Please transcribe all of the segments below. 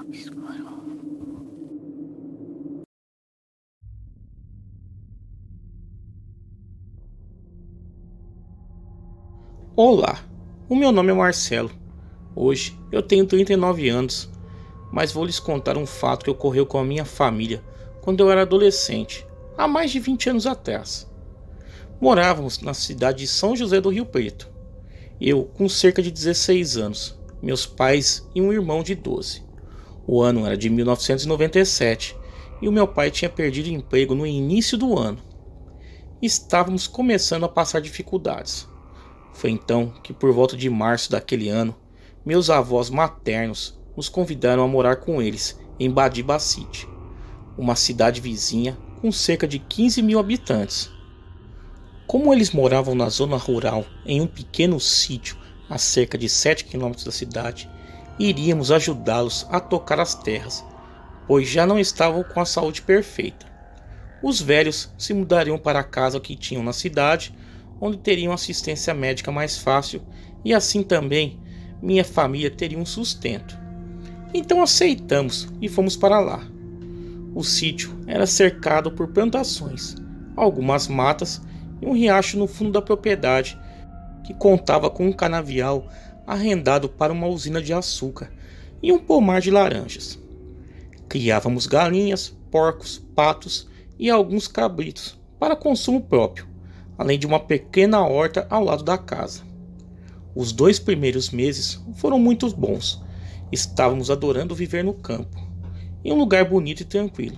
obscuro. Olá, o meu nome é Marcelo. Hoje eu tenho 39 anos, mas vou lhes contar um fato que ocorreu com a minha família quando eu era adolescente, há mais de 20 anos atrás. Morávamos na cidade de São José do Rio Preto. Eu com cerca de 16 anos, meus pais e um irmão de 12. O ano era de 1997 e o meu pai tinha perdido emprego no início do ano. Estávamos começando a passar dificuldades. Foi então que, por volta de março daquele ano, meus avós maternos nos convidaram a morar com eles em Badibacite, uma cidade vizinha com cerca de 15 mil habitantes. Como eles moravam na zona rural, em um pequeno sítio a cerca de 7 quilômetros da cidade, iríamos ajudá-los a tocar as terras, pois já não estavam com a saúde perfeita. Os velhos se mudariam para a casa que tinham na cidade, onde teriam assistência médica mais fácil e assim também minha família teria um sustento. Então aceitamos e fomos para lá. O sítio era cercado por plantações, algumas matas e um riacho no fundo da propriedade que contava com um canavial arrendado para uma usina de açúcar e um pomar de laranjas. Criávamos galinhas, porcos, patos e alguns cabritos para consumo próprio, além de uma pequena horta ao lado da casa. Os dois primeiros meses foram muito bons. Estávamos adorando viver no campo, em um lugar bonito e tranquilo.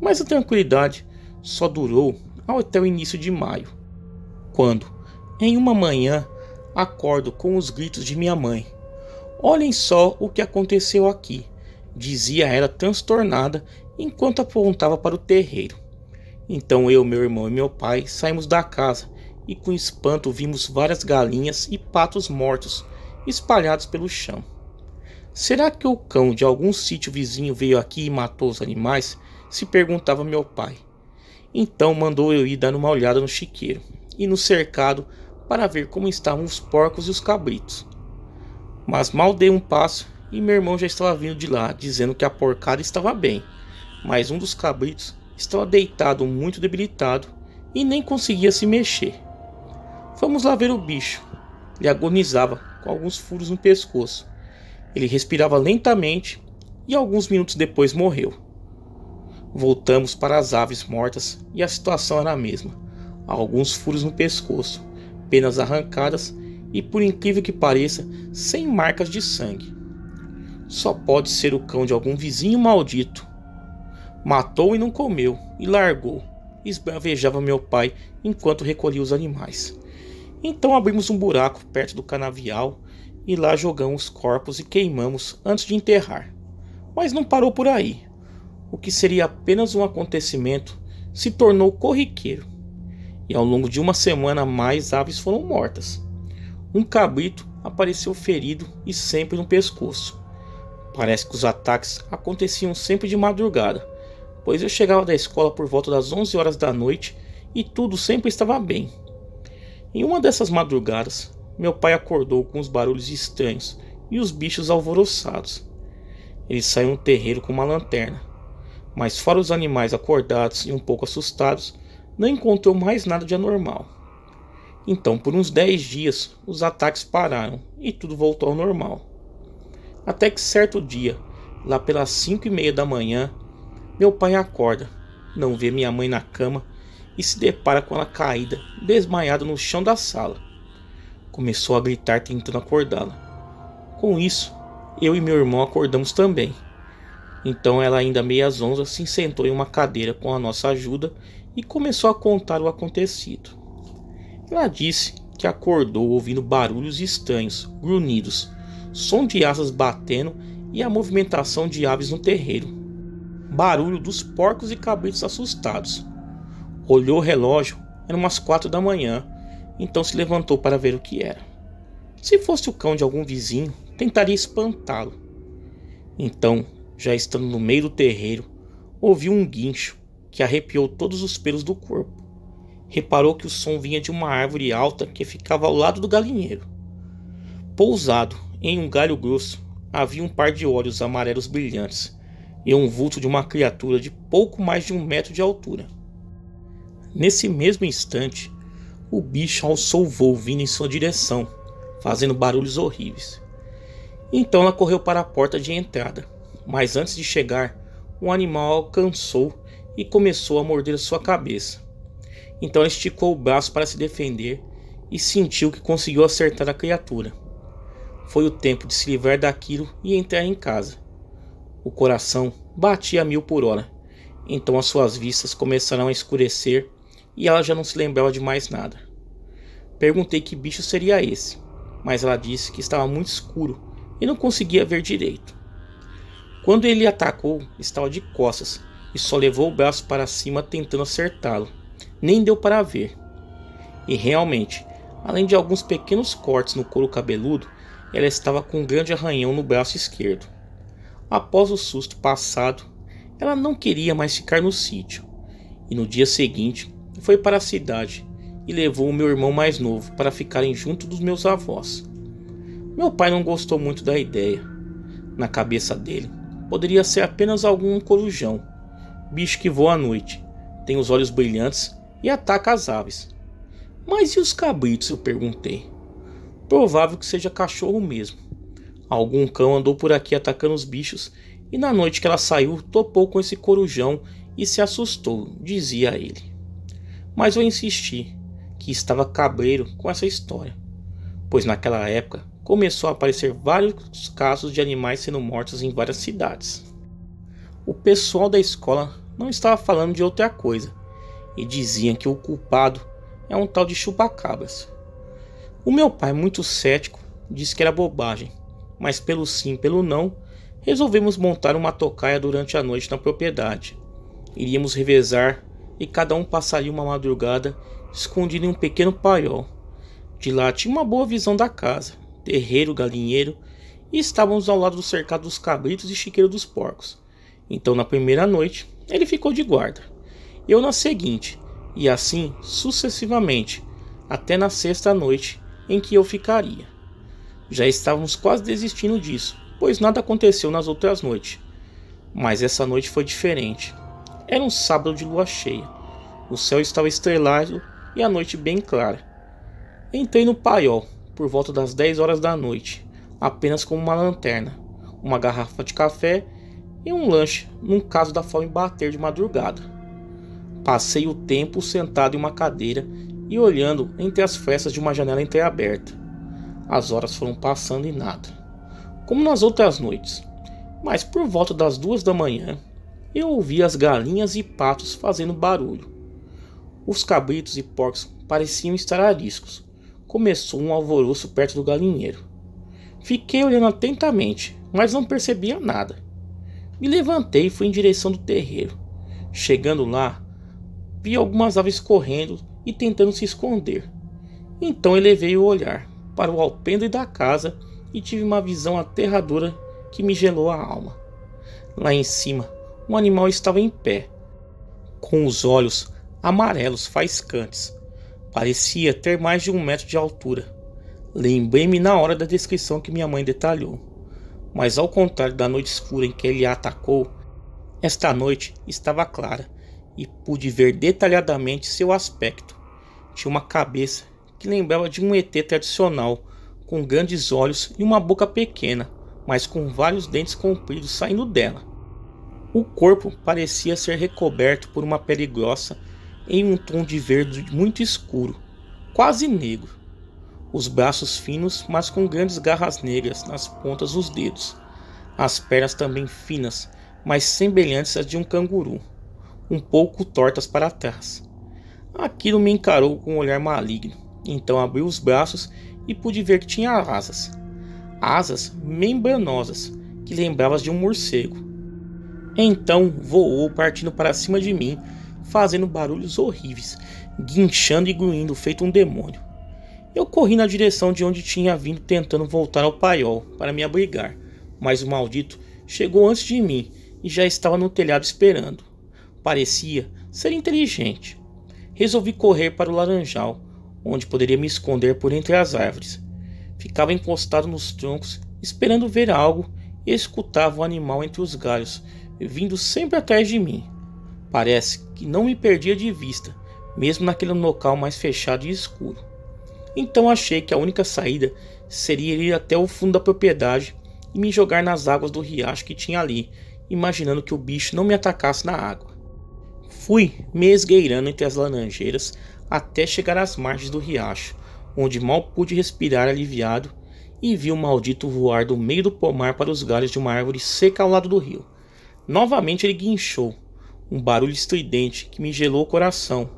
Mas a tranquilidade só durou até o início de maio, quando, em uma manhã, acordo com os gritos de minha mãe. Olhem só o que aconteceu aqui, dizia ela transtornada enquanto apontava para o terreiro. Então eu, meu irmão e meu pai saímos da casa e com espanto vimos várias galinhas e patos mortos espalhados pelo chão. Será que o cão de algum sítio vizinho veio aqui e matou os animais? se perguntava meu pai. Então mandou eu ir dar uma olhada no chiqueiro e no cercado para ver como estavam os porcos e os cabritos. Mas mal dei um passo e meu irmão já estava vindo de lá, dizendo que a porcada estava bem, mas um dos cabritos estava deitado muito debilitado e nem conseguia se mexer. Fomos lá ver o bicho. Ele agonizava com alguns furos no pescoço. Ele respirava lentamente e alguns minutos depois morreu. Voltamos para as aves mortas e a situação era a mesma. Alguns furos no pescoço, apenas arrancadas e, por incrível que pareça, sem marcas de sangue. Só pode ser o cão de algum vizinho maldito. Matou e não comeu, e largou. Esbravejava meu pai enquanto recolhia os animais. Então abrimos um buraco perto do canavial e lá jogamos os corpos e queimamos antes de enterrar. Mas não parou por aí. O que seria apenas um acontecimento se tornou corriqueiro e ao longo de uma semana mais aves foram mortas. Um cabrito apareceu ferido e sempre no pescoço. Parece que os ataques aconteciam sempre de madrugada, pois eu chegava da escola por volta das 11 horas da noite e tudo sempre estava bem. Em uma dessas madrugadas, meu pai acordou com os barulhos estranhos e os bichos alvoroçados. Ele saiu no terreiro com uma lanterna, mas fora os animais acordados e um pouco assustados, não encontrou mais nada de anormal. Então, por uns 10 dias, os ataques pararam e tudo voltou ao normal. Até que certo dia, lá pelas 5 e meia da manhã, meu pai acorda, não vê minha mãe na cama e se depara com ela caída, desmaiada no chão da sala. Começou a gritar tentando acordá-la. Com isso, eu e meu irmão acordamos também. Então ela ainda meia zonza se sentou em uma cadeira com a nossa ajuda e começou a contar o acontecido. Ela disse que acordou ouvindo barulhos estranhos, grunhidos, som de asas batendo e a movimentação de aves no terreiro. Barulho dos porcos e cabritos assustados. Olhou o relógio, eram umas quatro da manhã, então se levantou para ver o que era. Se fosse o cão de algum vizinho, tentaria espantá-lo. Então, já estando no meio do terreiro, ouviu um guincho que arrepiou todos os pelos do corpo. Reparou que o som vinha de uma árvore alta que ficava ao lado do galinheiro. Pousado em um galho grosso, havia um par de olhos amarelos brilhantes e um vulto de uma criatura de pouco mais de um metro de altura. Nesse mesmo instante, o bicho alçou o voo vindo em sua direção, fazendo barulhos horríveis. Então ela correu para a porta de entrada, mas antes de chegar, o um animal alcançou e começou a morder sua cabeça. Então ela esticou o braço para se defender e sentiu que conseguiu acertar a criatura. Foi o tempo de se livrar daquilo e entrar em casa. O coração batia a mil por hora, então as suas vistas começaram a escurecer e ela já não se lembrava de mais nada. Perguntei que bicho seria esse, mas ela disse que estava muito escuro e não conseguia ver direito. Quando ele atacou, estava de costas e só levou o braço para cima tentando acertá-lo. Nem deu para ver. E realmente, além de alguns pequenos cortes no couro cabeludo, ela estava com um grande arranhão no braço esquerdo. Após o susto passado, ela não queria mais ficar no sítio. E no dia seguinte, foi para a cidade e levou o meu irmão mais novo para ficarem junto dos meus avós. Meu pai não gostou muito da ideia. Na cabeça dele, poderia ser apenas algum corujão bicho que voa à noite, tem os olhos brilhantes e ataca as aves. Mas e os cabritos? Eu perguntei. Provável que seja cachorro mesmo. Algum cão andou por aqui atacando os bichos e na noite que ela saiu topou com esse corujão e se assustou, dizia ele. Mas eu insisti que estava cabreiro com essa história, pois naquela época começou a aparecer vários casos de animais sendo mortos em várias cidades o pessoal da escola não estava falando de outra coisa e diziam que o culpado é um tal de chupacabras. O meu pai, muito cético, disse que era bobagem, mas pelo sim, pelo não, resolvemos montar uma tocaia durante a noite na propriedade. Iríamos revezar e cada um passaria uma madrugada escondido em um pequeno paiol. De lá tinha uma boa visão da casa, terreiro, galinheiro, e estávamos ao lado do cercado dos cabritos e chiqueiro dos porcos. Então, na primeira noite, ele ficou de guarda, eu na seguinte, e assim sucessivamente, até na sexta noite em que eu ficaria. Já estávamos quase desistindo disso, pois nada aconteceu nas outras noites. Mas essa noite foi diferente. Era um sábado de lua cheia. O céu estava estrelado e a noite bem clara. Entrei no paiol por volta das 10 horas da noite, apenas com uma lanterna, uma garrafa de café e um lanche num caso da fome bater de madrugada. Passei o tempo sentado em uma cadeira e olhando entre as festas de uma janela entreaberta. As horas foram passando e nada, como nas outras noites, mas por volta das duas da manhã eu ouvi as galinhas e patos fazendo barulho. Os cabritos e porcos pareciam estar ariscos. Começou um alvoroço perto do galinheiro. Fiquei olhando atentamente, mas não percebia nada. Me levantei e fui em direção do terreiro. Chegando lá, vi algumas aves correndo e tentando se esconder. Então elevei o olhar para o alpendre da casa e tive uma visão aterradora que me gelou a alma. Lá em cima, um animal estava em pé, com os olhos amarelos faiscantes. Parecia ter mais de um metro de altura. Lembrei-me na hora da descrição que minha mãe detalhou mas ao contrário da noite escura em que ele a atacou, esta noite estava clara e pude ver detalhadamente seu aspecto. Tinha uma cabeça que lembrava de um ET tradicional, com grandes olhos e uma boca pequena, mas com vários dentes compridos saindo dela. O corpo parecia ser recoberto por uma pele grossa em um tom de verde muito escuro, quase negro os braços finos, mas com grandes garras negras nas pontas dos dedos, as pernas também finas, mas semelhantes às de um canguru, um pouco tortas para trás. Aquilo me encarou com um olhar maligno, então abri os braços e pude ver que tinha asas. Asas membranosas, que as de um morcego. Então voou partindo para cima de mim, fazendo barulhos horríveis, guinchando e grunhindo feito um demônio. Eu corri na direção de onde tinha vindo tentando voltar ao paiol para me abrigar, mas o maldito chegou antes de mim e já estava no telhado esperando. Parecia ser inteligente. Resolvi correr para o laranjal, onde poderia me esconder por entre as árvores. Ficava encostado nos troncos, esperando ver algo e escutava o animal entre os galhos, vindo sempre atrás de mim. Parece que não me perdia de vista, mesmo naquele local mais fechado e escuro. Então achei que a única saída seria ir até o fundo da propriedade e me jogar nas águas do riacho que tinha ali, imaginando que o bicho não me atacasse na água. Fui me esgueirando entre as laranjeiras até chegar às margens do riacho, onde mal pude respirar aliviado e vi o maldito voar do meio do pomar para os galhos de uma árvore seca ao lado do rio. Novamente ele guinchou, um barulho estridente que me gelou o coração,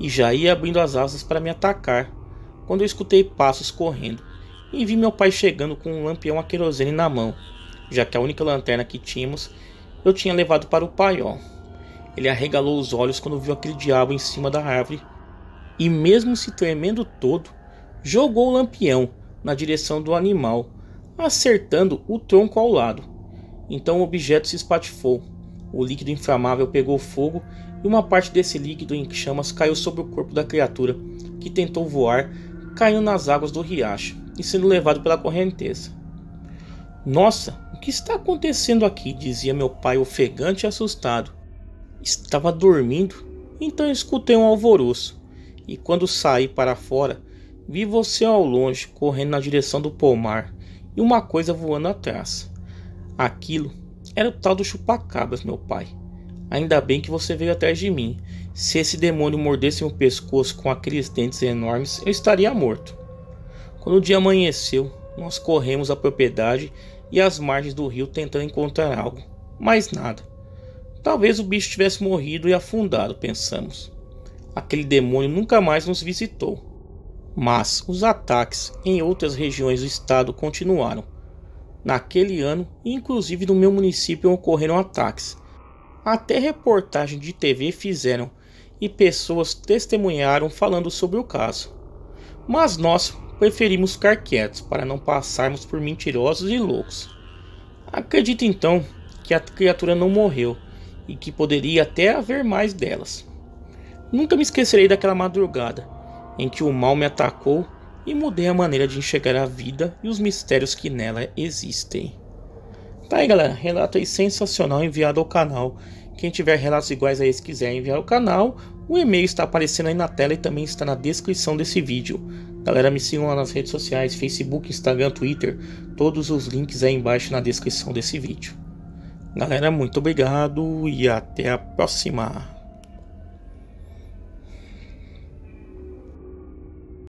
e já ia abrindo as asas para me atacar, quando eu escutei passos correndo e vi meu pai chegando com um lampião a querosene na mão, já que a única lanterna que tínhamos eu tinha levado para o paiol. Ele arregalou os olhos quando viu aquele diabo em cima da árvore e, mesmo se tremendo todo, jogou o lampião na direção do animal, acertando o tronco ao lado. Então o objeto se espatifou. O líquido inflamável pegou fogo e uma parte desse líquido em chamas caiu sobre o corpo da criatura, que tentou voar, caindo nas águas do riacho e sendo levado pela correnteza. Nossa, o que está acontecendo aqui? dizia meu pai ofegante e assustado. Estava dormindo, então escutei um alvoroço, e quando saí para fora, vi você ao longe correndo na direção do pomar e uma coisa voando atrás. Aquilo era o tal do chupacabras, meu pai. Ainda bem que você veio atrás de mim. Se esse demônio mordesse meu pescoço com aqueles dentes enormes, eu estaria morto. Quando o dia amanheceu, nós corremos à propriedade e às margens do rio tentando encontrar algo, mas nada. Talvez o bicho tivesse morrido e afundado, pensamos. Aquele demônio nunca mais nos visitou. Mas os ataques em outras regiões do estado continuaram. Naquele ano, inclusive no meu município, ocorreram ataques até reportagem de TV fizeram e pessoas testemunharam falando sobre o caso. Mas nós preferimos ficar quietos para não passarmos por mentirosos e loucos. Acredito então que a criatura não morreu e que poderia até haver mais delas. Nunca me esquecerei daquela madrugada em que o mal me atacou e mudei a maneira de enxergar a vida e os mistérios que nela existem. Tá aí, galera. Relato aí sensacional enviado ao canal. Quem tiver relatos iguais a esse quiser enviar ao canal, o e-mail está aparecendo aí na tela e também está na descrição desse vídeo. Galera, me sigam lá nas redes sociais, Facebook, Instagram, Twitter. Todos os links aí embaixo na descrição desse vídeo. Galera, muito obrigado e até a próxima.